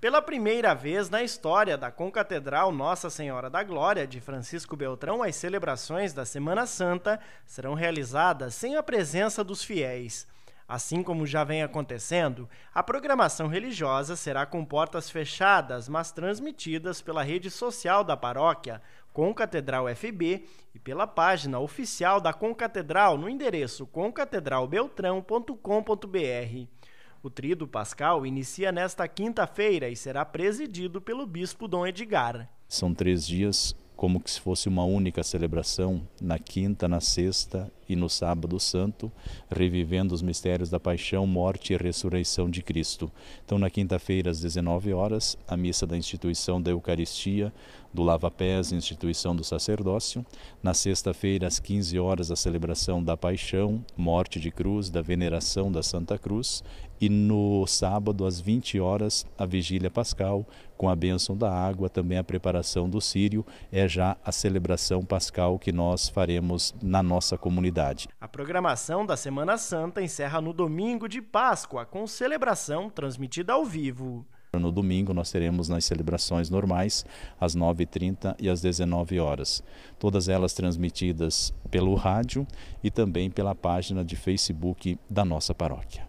Pela primeira vez na história da Concatedral Nossa Senhora da Glória de Francisco Beltrão, as celebrações da Semana Santa serão realizadas sem a presença dos fiéis. Assim como já vem acontecendo, a programação religiosa será com portas fechadas, mas transmitidas pela rede social da paróquia, Concatedral FB, e pela página oficial da Concatedral no endereço concatedralbeltrão.com.br. O Tríduo Pascal inicia nesta quinta-feira e será presidido pelo bispo Dom Edgar. São três dias como que se fosse uma única celebração, na quinta, na sexta e no Sábado Santo, revivendo os mistérios da paixão, morte e ressurreição de Cristo. Então, na quinta-feira, às 19 horas, a missa da instituição da Eucaristia, do Lava-Pés, instituição do sacerdócio. Na sexta-feira, às 15 horas, a celebração da paixão, morte de cruz, da veneração da Santa Cruz. E no sábado, às 20 horas, a vigília pascal, com a bênção da água, também a preparação do sírio, é já a celebração pascal que nós faremos na nossa comunidade a programação da Semana Santa encerra no domingo de Páscoa, com celebração transmitida ao vivo. No domingo nós teremos nas celebrações normais às 9h30 e às 19 horas, todas elas transmitidas pelo rádio e também pela página de Facebook da nossa paróquia.